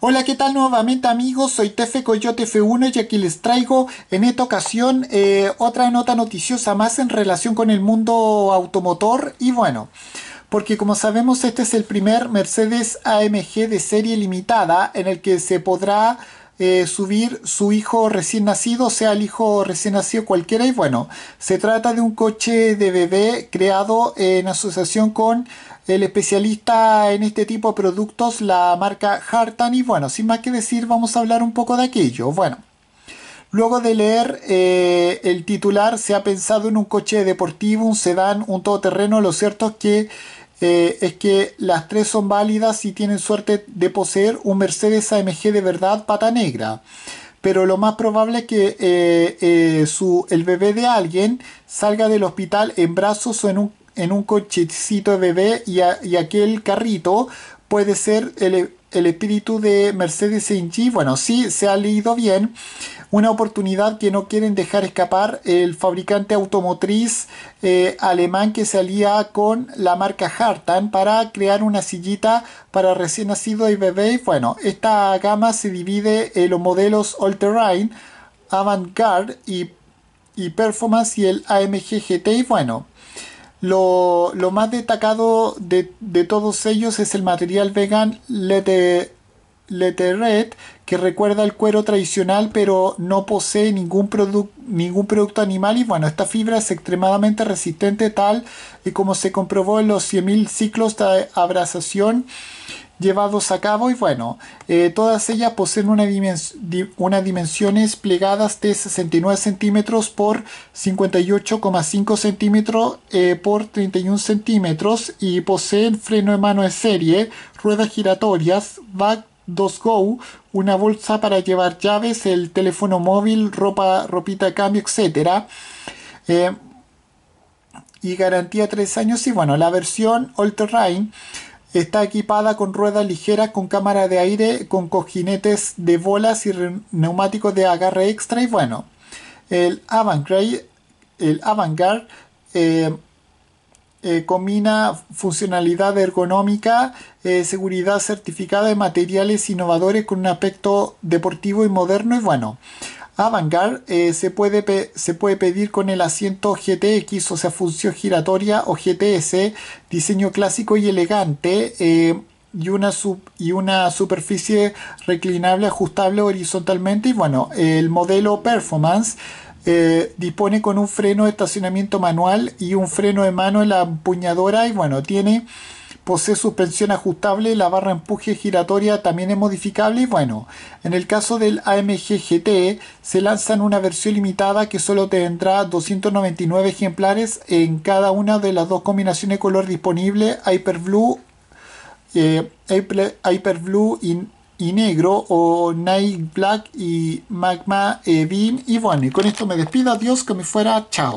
Hola, ¿qué tal nuevamente amigos? Soy Tefe Coyote F1 y aquí les traigo en esta ocasión eh, otra nota noticiosa más en relación con el mundo automotor y bueno, porque como sabemos este es el primer Mercedes AMG de serie limitada en el que se podrá eh, subir su hijo recién nacido, sea, el hijo recién nacido cualquiera. Y bueno, se trata de un coche de bebé creado en asociación con el especialista en este tipo de productos, la marca Hartan. Y bueno, sin más que decir, vamos a hablar un poco de aquello. Bueno, luego de leer eh, el titular, se ha pensado en un coche deportivo, un sedán, un todoterreno. Lo cierto es que eh, es que las tres son válidas y tienen suerte de poseer un Mercedes AMG de verdad pata negra. Pero lo más probable es que eh, su, el bebé de alguien salga del hospital en brazos o en un en un cochecito bebé y, aquel carrito puede ser el, espíritu de Mercedes G. Bueno, sí, se ha leído bien. Una oportunidad que no quieren dejar escapar el fabricante automotriz eh, alemán que se con la marca Hartan para crear una sillita para recién nacido y bebé. Bueno, esta gama se divide en los modelos All-Terrain, avant y, y Performance y el AMG GT. Y bueno, lo, más destacado de, todos ellos es el material vegan Letter, red que recuerda el cuero tradicional, pero no posee ningún, ningún producto animal. Y bueno, esta fibra es extremadamente resistente, tal y como se comprobó en los 100.000 ciclos de abrasación llevados a cabo y bueno, eh, todas ellas poseen una dimensión unas dimensiones plegadas de 69 centímetros por 58,5 centímetros eh, por 31 centímetros y poseen freno de mano de serie, ruedas giratorias, back 2Go, una bolsa para llevar llaves, el teléfono móvil, ropa, ropita de cambio, etcétera... Eh, y garantía 3 años y bueno, la versión All Terrain Está equipada con ruedas ligeras, con cámara de aire, con cojinetes de bolas y neumáticos de agarre extra. Y bueno, el Avantgarde, el eh, eh, combina funcionalidad ergonómica, eh, seguridad certificada de materiales innovadores con un aspecto deportivo y moderno y bueno. Avangard eh, se, puede se puede pedir con el asiento GTX, o sea, función giratoria o GTS, diseño clásico y elegante. Eh, y una, y una superficie reclinable ajustable horizontalmente y bueno el modelo performance eh, dispone con un freno de estacionamiento manual y un freno de mano en la empuñadora y bueno tiene posee suspensión ajustable, la barra empuje giratoria también es modificable y bueno, en el caso del AMG GT se lanza en una versión limitada que solo tendrá 299 ejemplares en cada una de las dos combinaciones de color disponibles. Hyper Blue eh, y, y, negro o Night Black y Magma eh, Bean. y bueno, con esto me despido, adiós, que me fuera, chao.